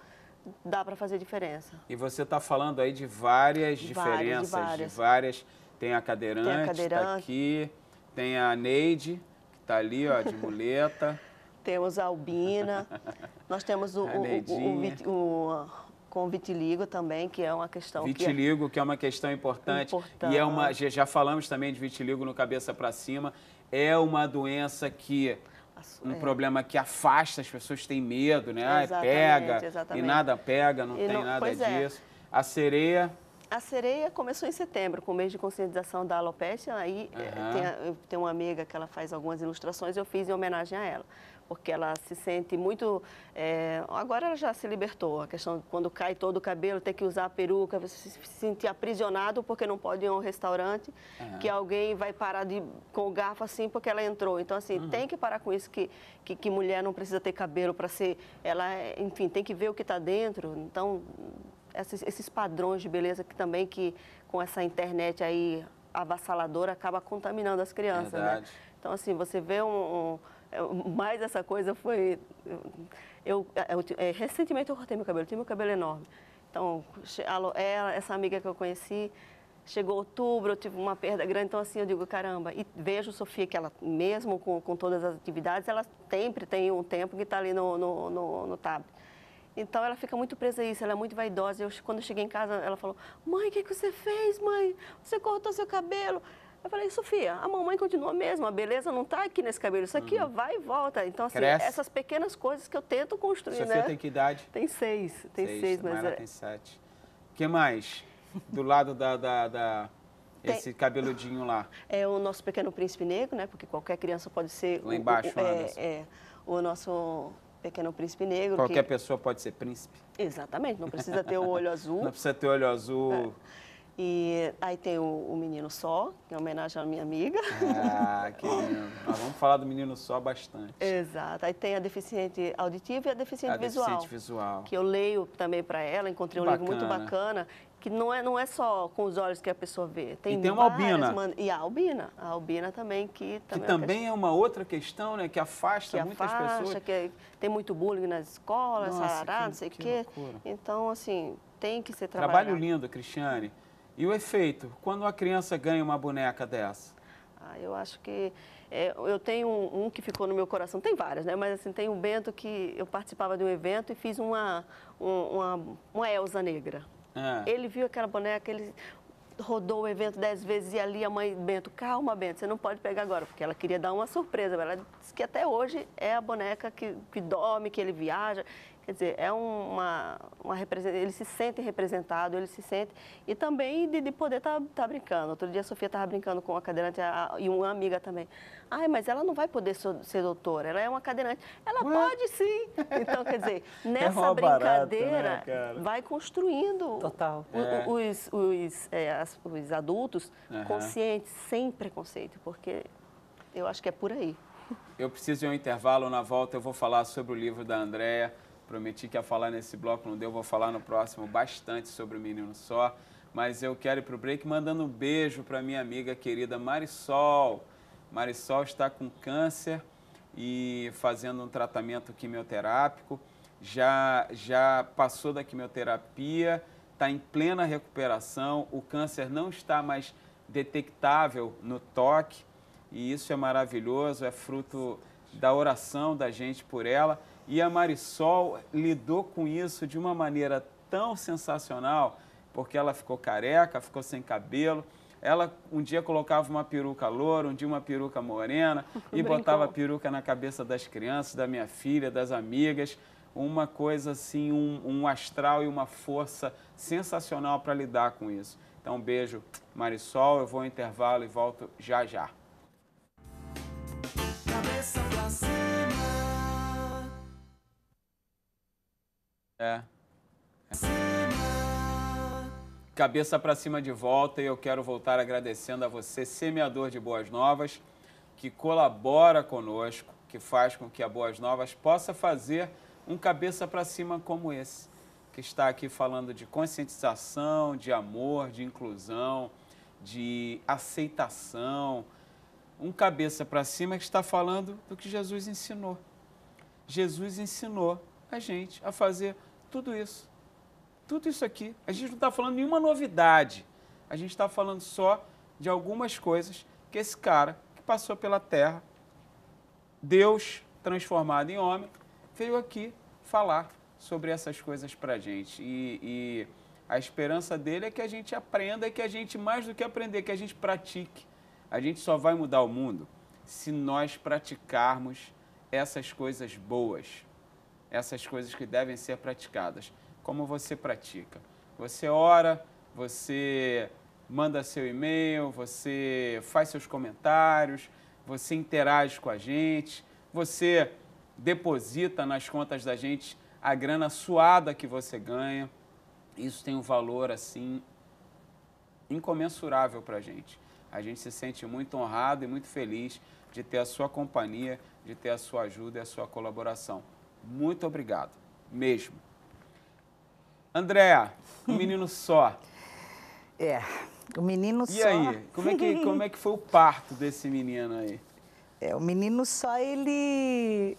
dá para fazer diferença. E você está falando aí de várias de diferenças, várias, de, várias. de várias. Tem a cadeirante, tem a cadeirante. Tá aqui, tem a Neide, que está ali, ó, de muleta. temos a Albina, nós temos o, o, o, com vitiligo também, que é uma questão... Vitiligo, que é, que é uma questão importante, importante. E é uma... Já falamos também de vitiligo no cabeça para cima. É uma doença que um é. problema que afasta, as pessoas têm medo, né? Exatamente, pega, exatamente. e nada pega, não e tem não, nada é. disso. É. A sereia... A sereia começou em setembro, com o mês de conscientização da alopecia. Aí uhum. tem, eu tenho uma amiga que ela faz algumas ilustrações, eu fiz em homenagem a ela porque ela se sente muito. É, agora ela já se libertou. A questão de quando cai todo o cabelo, ter que usar a peruca, você se sentir aprisionado porque não pode ir a um restaurante, uhum. que alguém vai parar de, com o garfo assim porque ela entrou. Então, assim, uhum. tem que parar com isso, que, que, que mulher não precisa ter cabelo para ser. Ela, é, enfim, tem que ver o que está dentro. Então, esses, esses padrões de beleza que também que com essa internet aí avassaladora acaba contaminando as crianças, né? Verdade. né? Então, assim, você vê um, um mais essa coisa foi... Eu, eu, eu, é, recentemente eu cortei meu cabelo, eu tinha meu cabelo enorme. Então, ela, essa amiga que eu conheci, chegou outubro, eu tive uma perda grande, então assim, eu digo, caramba, e vejo Sofia que ela, mesmo com, com todas as atividades, ela sempre tem um tempo que está ali no, no, no, no tablet. Então ela fica muito presa a isso, ela é muito vaidosa. Eu, quando eu cheguei em casa, ela falou: Mãe, o que, que você fez, mãe? Você cortou seu cabelo. Eu falei, Sofia, a mamãe continua mesmo, a beleza não está aqui nesse cabelo, isso aqui uhum. ó, vai e volta. Então, assim, Cresce. essas pequenas coisas que eu tento construir, Sofia né? Sofia tem que idade? Tem seis, tem seis, seis mas... É. tem sete. O que mais? Do lado da... da, da... Tem... Esse cabeludinho lá. É o nosso pequeno príncipe negro, né? Porque qualquer criança pode ser... Lá embaixo, o, o, é, é, o nosso pequeno príncipe negro. Qualquer que... pessoa pode ser príncipe. Exatamente, não precisa ter o olho azul. Não precisa ter olho azul. É. E aí tem o, o Menino Só, que é homenagem à minha amiga. Ah, que lindo. vamos falar do Menino Só bastante. Exato. Aí tem a deficiente auditiva e a deficiente a visual. deficiente visual. Que eu leio também para ela, encontrei um bacana. livro muito bacana, que não é, não é só com os olhos que a pessoa vê. Tem, e tem uma albina. Man... E a albina. A albina também, que também... É que também é, uma outra questão, né? Que afasta que muitas afasta, pessoas. Que tem muito bullying nas escolas, sarará, não sei o quê. Loucura. Então, assim, tem que ser trabalhado. Trabalho lindo, Cristiane. E o efeito? Quando a criança ganha uma boneca dessa? Ah, eu acho que é, eu tenho um, um, que ficou no meu coração, tem várias, né? Mas assim, tem um Bento que eu participava de um evento e fiz uma, uma, uma Elza negra. É. Ele viu aquela boneca, ele rodou o evento dez vezes e ali a mãe Bento, calma Bento, você não pode pegar agora, porque ela queria dar uma surpresa. Ela disse que até hoje é a boneca que, que dorme, que ele viaja. Quer dizer, é uma, uma eles se sentem representado eles se sentem. E também de, de poder estar tá, tá brincando. Outro dia a Sofia estava brincando com uma cadeirante a, e uma amiga também. Ai, mas ela não vai poder ser doutora, ela é uma cadeirante. Ela Ué? pode sim. Então, quer dizer, é nessa é brincadeira, barata, né, vai construindo Total. O, é. os, os, é, as, os, adultos uhum. conscientes, sem preconceito, porque eu acho que é por aí. Eu preciso de um intervalo, na volta eu vou falar sobre o livro da Andrea Prometi que ia falar nesse bloco, não deu, vou falar no próximo bastante sobre o Menino Só. Mas eu quero ir para o break mandando um beijo para minha amiga querida Marisol. Marisol está com câncer e fazendo um tratamento quimioterápico. Já, já passou da quimioterapia, está em plena recuperação. O câncer não está mais detectável no toque e isso é maravilhoso, é fruto da oração da gente por ela. E a Marisol lidou com isso de uma maneira tão sensacional, porque ela ficou careca, ficou sem cabelo. Ela um dia colocava uma peruca loura, um dia uma peruca morena e Brincou. botava a peruca na cabeça das crianças, da minha filha, das amigas. Uma coisa assim, um, um astral e uma força sensacional para lidar com isso. Então, um beijo, Marisol. Eu vou ao intervalo e volto já já. É. é. Cabeça para cima de volta e eu quero voltar agradecendo a você, semeador de Boas Novas, que colabora conosco, que faz com que a Boas Novas possa fazer um cabeça para cima como esse, que está aqui falando de conscientização, de amor, de inclusão, de aceitação. Um cabeça para cima que está falando do que Jesus ensinou. Jesus ensinou a gente a fazer tudo isso. Tudo isso aqui. A gente não está falando nenhuma novidade. A gente está falando só de algumas coisas que esse cara que passou pela terra, Deus transformado em homem, veio aqui falar sobre essas coisas para a gente. E, e, a esperança dele é que a gente aprenda e que a gente, mais do que aprender, que a gente pratique. A gente só vai mudar o mundo se nós praticarmos essas coisas boas essas coisas que devem ser praticadas. Como você pratica? Você ora, você manda seu e-mail, você faz seus comentários, você interage com a gente, você deposita nas contas da gente a grana suada que você ganha. Isso tem um valor assim incomensurável para a gente. A gente se sente muito honrado e muito feliz de ter a sua companhia, de ter a sua ajuda e a sua colaboração. Muito obrigado, mesmo. Andréa, o menino só. É, o menino e só. E aí, como é, que, como é que foi o parto desse menino aí? É, o menino só, ele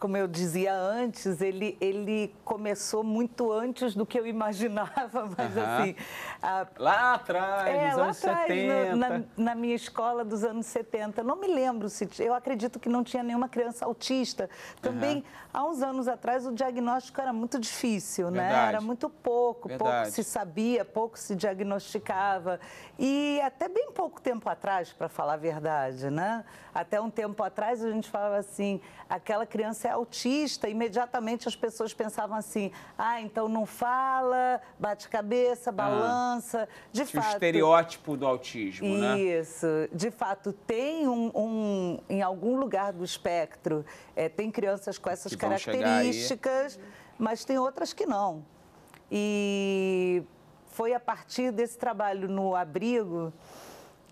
como eu dizia antes, ele, ele começou muito antes do que eu imaginava, mas uhum. assim. A... Lá atrás, é, nos lá anos atrás, 70. Na, na, na, minha escola dos anos 70. Não me lembro se. Eu acredito que não tinha nenhuma criança autista. Também, uhum. há uns anos atrás, o diagnóstico era muito difícil, né? Verdade. né? Era muito pouco, Verdade. pouco se sabia, pouco se diagnosticava. E até bem pouco tempo atrás, para falar a verdade, né? Até um tempo atrás, a gente falava assim: aquela criança autista, imediatamente as pessoas pensavam assim: ah, então não fala, bate cabeça, ah, balança. Ah, de fato. O estereótipo do autismo, isso, né? Isso. De fato, tem um, um, Em algum lugar do espectro, é, tem crianças com essas características, mas tem outras que não. E foi a partir desse trabalho no abrigo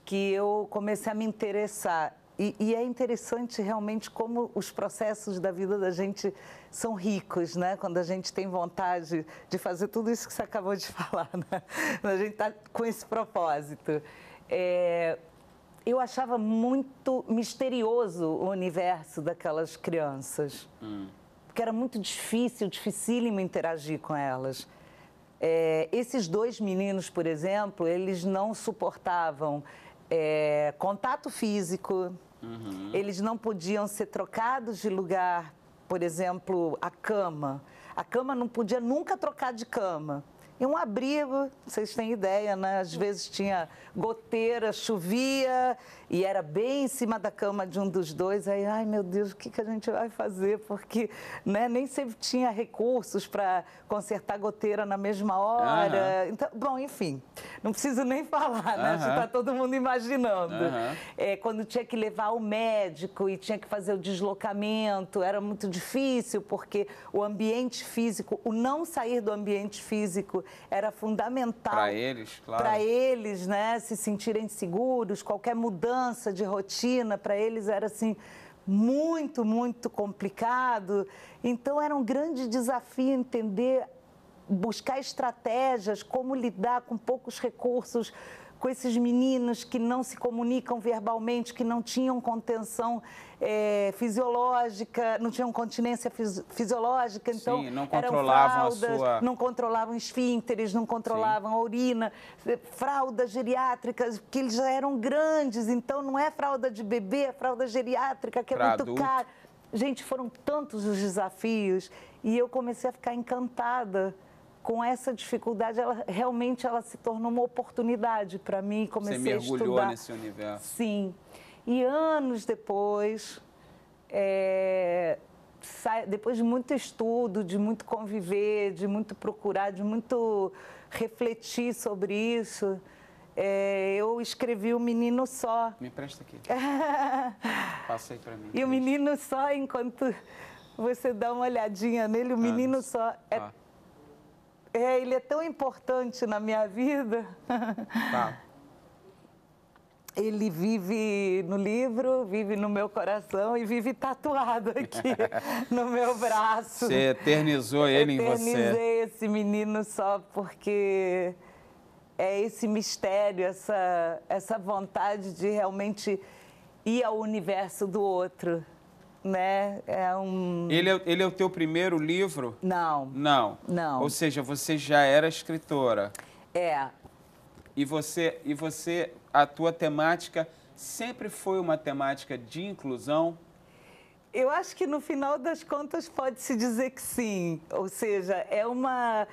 que eu comecei a me interessar e, e, é interessante realmente como os processos da vida da gente são ricos, né? Quando a gente tem vontade de fazer tudo isso que você acabou de falar, né? a gente está com esse propósito. É, eu achava muito misterioso o universo daquelas crianças, hum. porque era muito difícil, dificílimo interagir com elas. É, esses dois meninos, por exemplo, eles não suportavam é, contato físico, Uhum. Eles não podiam ser trocados de lugar, por exemplo, a cama. A cama não podia nunca trocar de cama. E um abrigo, vocês têm ideia, né? Às vezes tinha goteira, chovia, e era bem em cima da cama de um dos dois. Aí, ai meu Deus, o que, que a gente vai fazer? Porque né, nem sempre tinha recursos para consertar goteira na mesma hora. Uhum. Então, bom, enfim, não preciso nem falar, né? Uhum. Está todo mundo imaginando. Uhum. É, quando tinha que levar o médico e tinha que fazer o deslocamento, era muito difícil, porque o ambiente físico, o não sair do ambiente físico era fundamental. Para eles, claro. Para eles, né? Se sentirem seguros, qualquer mudança mudança de rotina para eles era assim muito, muito complicado. Então era um grande desafio entender buscar estratégias, como lidar com poucos recursos, com esses meninos que não se comunicam verbalmente, que não tinham contenção é, fisiológica, não tinham continência fisi fisiológica, então Sim, não controlavam fraldas, a sua... não controlavam esfínteres, não controlavam Sim. a urina, é, fraldas geriátricas, que eles já eram grandes, então não é fralda de bebê, é fralda geriátrica, que é pra muito adulto. caro. Gente, foram tantos os desafios e eu comecei a ficar encantada com essa dificuldade, ela realmente ela se tornou uma oportunidade para mim. Comecei Você a estudar. nesse universo. Sim. E anos depois, é, depois de muito estudo, de muito conviver, de muito procurar, de muito refletir sobre isso, é, eu escrevi O Menino Só. Me presta aqui. Passa aí para mim. E O Menino Só, enquanto você dá uma olhadinha nele, O Menino Só é ah é, ele é tão importante na minha vida. Tá. Ele vive no livro, vive no meu coração e vive tatuado aqui no meu braço. Você eternizou ele em você. Eternizei esse menino só porque é esse mistério, essa, essa vontade de realmente ir ao universo do outro né? É um... ele, é, ele é o teu primeiro livro? Não. Não? Não. Ou seja, você já era escritora. É. E você, e você a tua temática sempre foi uma temática de inclusão? Eu acho que no final das contas pode-se dizer que sim. Ou seja, é uma...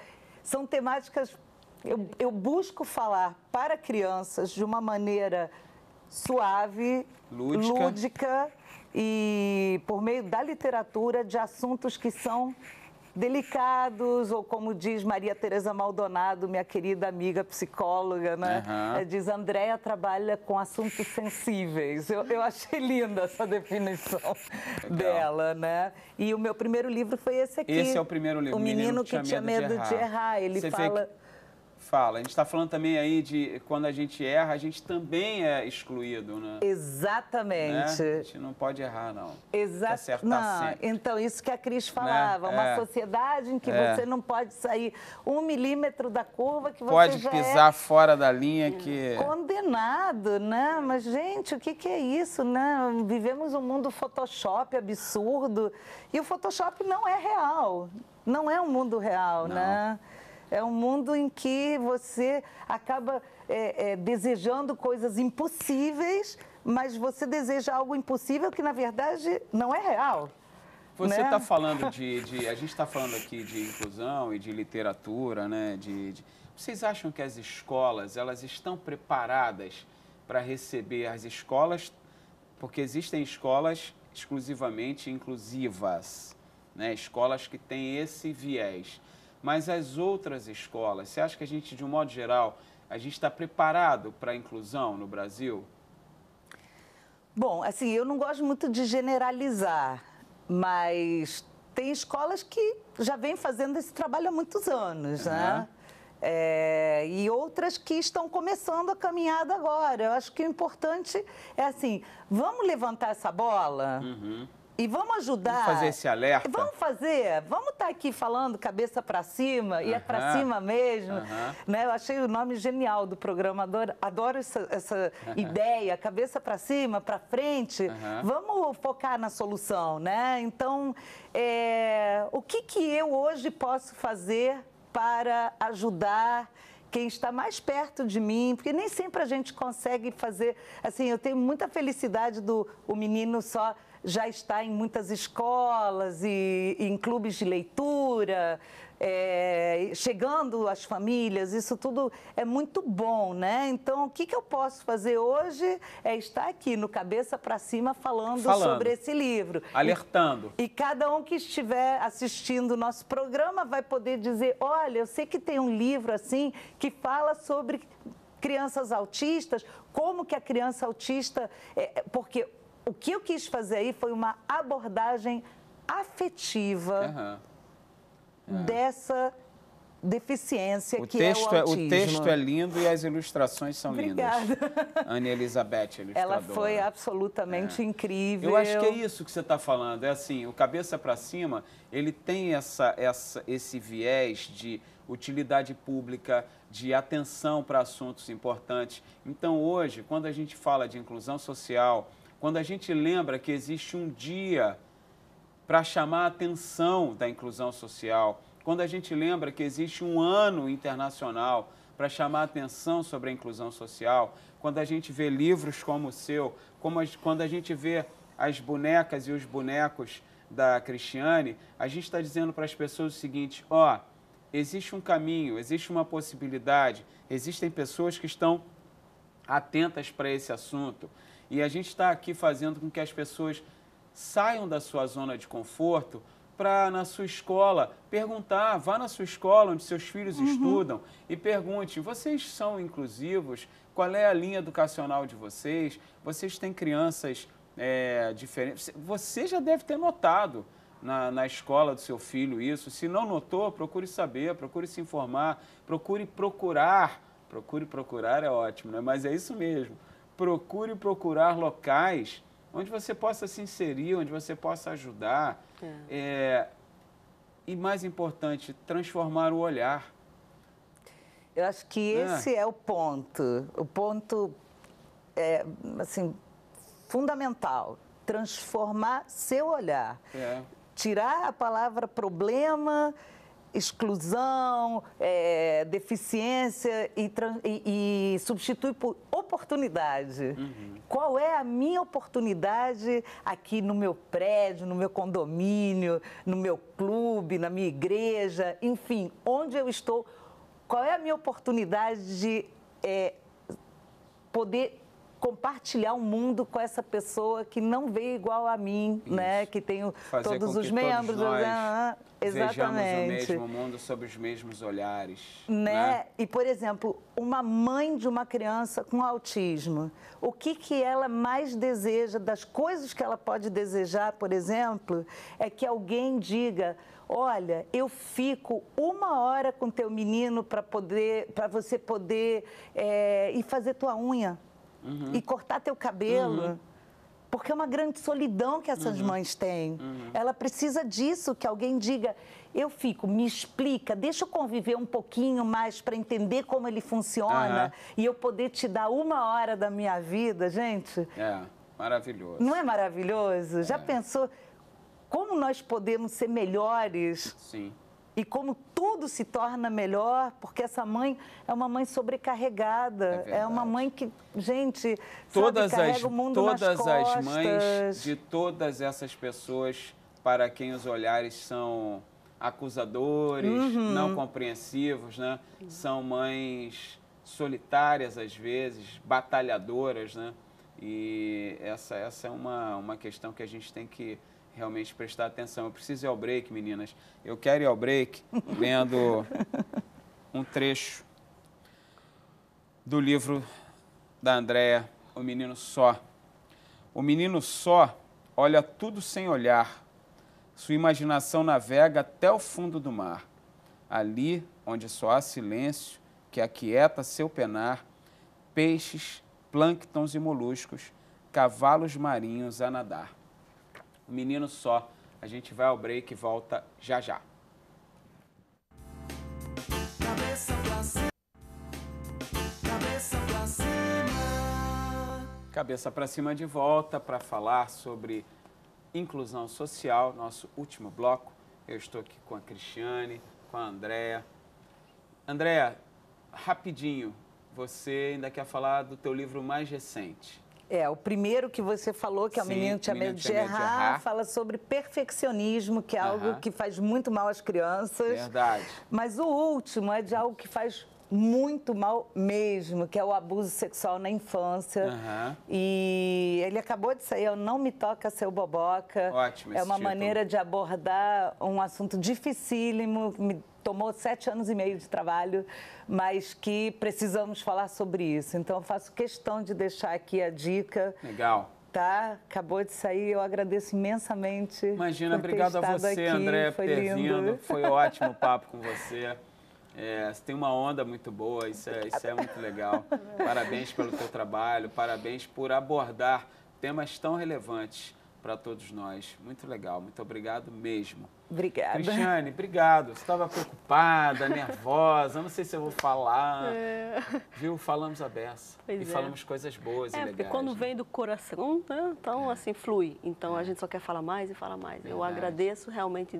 são temáticas... Eu, eu busco falar para crianças de uma maneira suave, lúdica, lúdica e por meio da literatura de assuntos que são delicados, ou como diz Maria Tereza Maldonado, minha querida amiga psicóloga, né? Uhum. Diz, Andréia trabalha com assuntos sensíveis. Eu, eu achei linda essa definição Legal. dela, né? E o meu primeiro livro foi esse aqui. Esse é o primeiro livro. O Menino, Menino que, tinha, que tinha medo, medo de, errar. de errar. Ele Você fala... Vê que Fala, a gente está falando também aí de quando a gente erra, a gente também é excluído, né? Exatamente. Né? A gente não pode errar, não. Tá Exatamente. Tá não, sempre. então, isso que a Cris né? falava, né? uma é. sociedade em que é. você não pode sair um milímetro da curva que você Pode é pisar é fora da linha que... Condenado, né? Mas, gente, o que, que é isso, né? Vivemos um mundo Photoshop absurdo e o Photoshop não é real, não é um mundo real, não. né? É um mundo em que você acaba é, é, desejando coisas impossíveis, mas você deseja algo impossível que, na verdade, não é real. Você está né? Tá falando de, de, A gente está falando aqui de inclusão e de literatura, né? De, de... Vocês acham que as escolas elas estão preparadas para receber as escolas? Porque existem escolas exclusivamente inclusivas, né? escolas que têm esse viés mas as outras escolas. Você acha que a gente, de um modo geral, a gente está preparado para a inclusão no Brasil? Bom, assim, eu não gosto muito de generalizar, mas tem escolas que já vêm fazendo esse trabalho há muitos anos, uhum. né? É, e outras que estão começando a caminhada agora. Eu acho que o importante é assim, vamos levantar essa bola? Uhum e vamos ajudar. Vamos fazer esse alerta. Vamos fazer. Vamos estar tá aqui falando cabeça para cima, e é para cima mesmo. Né? Eu achei o nome genial do programa, adoro, essa, ideia, cabeça para cima, para frente. Vamos focar na solução, né? Então, é, o que, que eu hoje posso fazer para ajudar quem está mais perto de mim, porque nem sempre a gente consegue fazer. Assim, eu tenho muita felicidade do o menino só já está em muitas escolas e, em clubes de leitura, é, chegando às famílias, isso tudo é muito bom, né? Então, o que, que eu posso fazer hoje é estar aqui no Cabeça para Cima falando, falando, sobre esse livro. Alertando. E, e cada um que estiver assistindo o nosso programa vai poder dizer: olha, eu sei que tem um livro assim que fala sobre crianças autistas, como que a criança autista. É, porque o que eu quis fazer aí foi uma abordagem afetiva uhum. dessa deficiência o que é texto é o autismo. O texto é lindo e as ilustrações são Obrigada. lindas. Ana Elizabeth, ilustradora. Ela foi absolutamente é. incrível. Eu acho que é isso que você está falando. É assim, o Cabeça para Cima, ele tem essa, essa, esse viés de utilidade pública, de atenção para assuntos importantes. Então, hoje, quando a gente fala de inclusão social quando a gente lembra que existe um dia para chamar a atenção da inclusão social, quando a gente lembra que existe um ano internacional para chamar a atenção sobre a inclusão social, quando a gente vê livros como o seu, como quando a gente vê as bonecas e os bonecos da Cristiane, a gente está dizendo para as pessoas o seguinte: ó, existe um caminho, existe uma possibilidade, existem pessoas que estão atentas para esse assunto. E a gente está aqui fazendo com que as pessoas saiam da sua zona de conforto para na sua escola perguntar, vá na sua escola onde seus filhos uhum. estudam e pergunte: vocês são inclusivos? Qual é a linha educacional de vocês? Vocês têm crianças é, diferentes? Você já deve ter notado na, na escola do seu filho isso. Se não notou, procure saber, procure se informar, procure procurar. Procure procurar é ótimo, né? mas é isso mesmo procure procurar locais onde você possa se inserir, onde você possa ajudar. É. É, e mais importante, transformar o olhar. Eu acho que é. esse é o ponto, o ponto é, assim, fundamental, transformar seu olhar. É. Tirar a palavra problema exclusão, é, deficiência e, e, e, substitui por oportunidade. Uhum. Qual é a minha oportunidade aqui no meu prédio, no meu condomínio, no meu clube, na minha igreja, enfim, onde eu estou? Qual é a minha oportunidade de é, poder compartilhar o um mundo com essa pessoa que não vê igual a mim, né? Isso. né? Que tenho Fazer todos os membros. Todos nós... Exatamente. Vejamos o mesmo mundo sob os mesmos olhares. Né? né? E, por exemplo, uma mãe de uma criança com autismo, o que, que ela mais deseja, das coisas que ela pode desejar, por exemplo, é que alguém diga, olha, eu fico uma hora com teu menino para poder, para você poder é, eh, ir fazer tua unha uhum. e cortar teu cabelo. Uhum. Porque é uma grande solidão que essas uhum. mães têm. Uhum. Ela precisa disso, que alguém diga, eu fico, me explica, deixa eu conviver um pouquinho mais para entender como ele funciona e eu poder te dar uma hora da minha vida, gente. É, maravilhoso. Não é maravilhoso? É. Já pensou como nós podemos ser melhores? Sim. E como tudo se torna melhor, porque essa mãe é uma mãe sobrecarregada, é, é uma mãe que, gente, todas sabe, as, o mundo Todas as mães de todas essas pessoas para quem os olhares são acusadores, uhum. não compreensivos, né? São mães solitárias às vezes, batalhadoras, né? E essa, essa é uma, uma questão que a gente tem que realmente prestar atenção. Eu preciso ir ao break, meninas. Eu quero ir ao break lendo um trecho do livro da Andrea, O Menino Só. O menino só olha tudo sem olhar. Sua imaginação navega até o fundo do mar. Ali, onde só há silêncio, que aquieta seu penar, peixes, plânctons e moluscos, cavalos marinhos a nadar. Menino Só. A gente vai ao break e volta já já. Cabeça pra cima. Cabeça cima. cima de volta para falar sobre inclusão social, nosso último bloco. Eu estou aqui com a Cristiane, com a Andréa. Andréa, rapidinho, você ainda quer falar do teu livro mais recente. É, o primeiro que você falou, que é o Sim, menino tinha medo, de, tinha medo errar, de errar, fala sobre perfeccionismo, que é uhum. algo que faz muito mal às crianças. Verdade. Mas o último é de algo que faz muito mal mesmo, que é o abuso sexual na infância. Uhum. E ele acabou de sair, eu não me toca seu boboca. Ótimo. É uma título. maneira de abordar um assunto dificílimo, me tomou sete anos e meio de trabalho, mas que precisamos falar sobre isso. Então, faço questão de deixar aqui a dica. Legal. Tá? Acabou de sair, eu agradeço imensamente. Imagina, obrigado a você, aqui. André, por ter vindo. Foi um ótimo papo com você. É, tem uma onda muito boa, isso é, isso é muito legal. Parabéns pelo teu trabalho, parabéns por abordar temas tão relevantes para todos nós. Muito legal, muito obrigado mesmo. Obrigada. Cristiane, obrigado. Você estava preocupada, nervosa, não sei se eu vou falar. É. Viu? Falamos a beça. Pois e é. falamos coisas boas é, e legais. Porque quando né? vem do coração, né? então é. assim, flui. Então a é. gente só quer falar mais e falar mais. Verdade. Eu agradeço realmente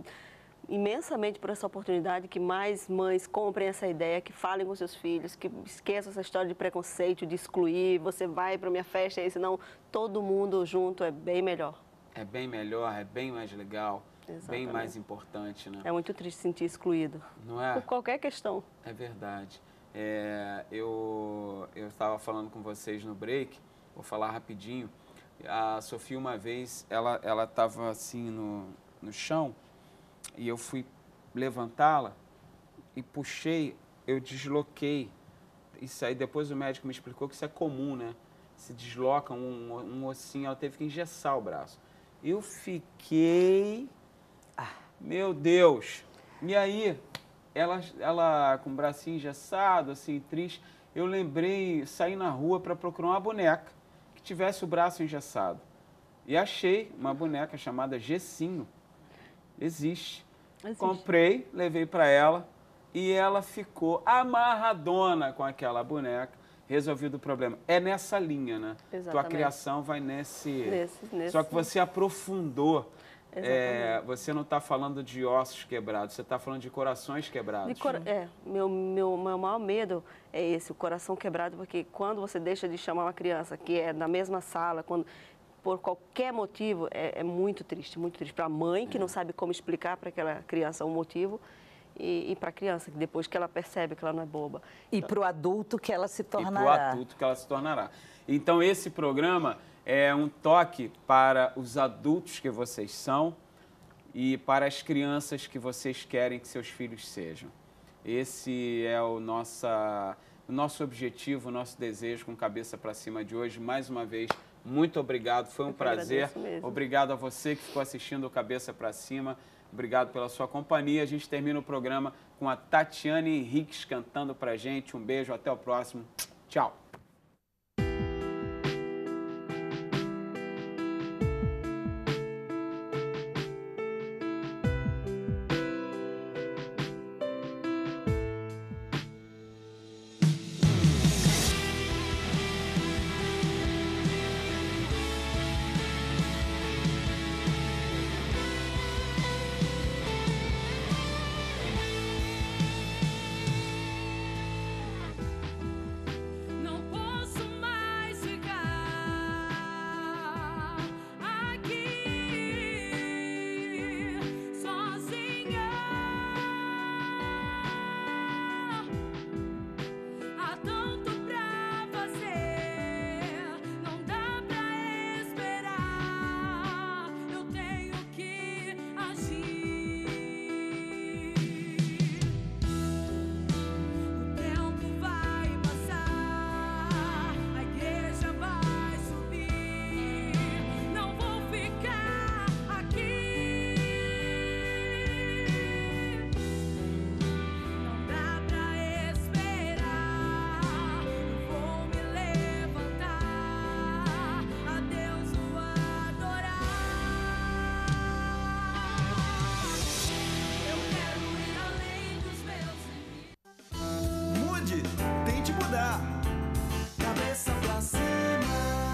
imensamente por essa oportunidade, que mais mães comprem essa ideia, que falem com seus filhos, que esqueçam essa história de preconceito, de excluir, você vai para minha festa, e senão todo mundo junto é bem melhor é bem melhor, é bem mais legal, Exatamente. bem mais importante, né? É muito triste sentir excluído. Não é? Por qualquer questão. É verdade. É, eu eu estava falando com vocês no break, vou falar rapidinho. A Sofia uma vez, ela ela estava assim no, no chão e eu fui levantá-la e puxei, eu desloquei. Isso aí depois o médico me explicou que isso é comum, né? Se desloca um, um ossinho, ela teve que engessar o braço. Eu fiquei. Ah, meu Deus! E aí, ela, ela com o bracinho engessado, assim, triste. Eu lembrei, saí na rua para procurar uma boneca que tivesse o braço engessado. E achei uma boneca chamada Gessinho. Existe. Existe. Comprei, levei para ela e ela ficou amarradona com aquela boneca resolvido o problema. É nessa linha, né? Exatamente. Tua criação vai nesse... nesse, nesse. Só que você aprofundou. É, você não está falando de ossos quebrados, você está falando de corações quebrados. De cor... É, meu, meu, meu maior medo é esse, o coração quebrado, porque quando você deixa de chamar uma criança que é na mesma sala, quando por qualquer motivo, é, é muito triste, muito triste. Para a mãe, que é. não sabe como explicar para aquela criança o motivo, e, e para a criança, que depois que ela percebe que ela não é boba. E tá. para o adulto que ela se tornará. E para o adulto que ela se tornará. Então, esse programa é um toque para os adultos que vocês são e para as crianças que vocês querem que seus filhos sejam. Esse é o nossa, nosso objetivo, o nosso desejo com cabeça para cima de hoje. Mais uma vez, muito obrigado, foi um prazer. Obrigado a você que ficou assistindo o Cabeça para Cima. Obrigado pela sua companhia. A gente termina o programa com a Tatiane Henriques cantando pra gente. Um beijo, até o próximo. Tchau.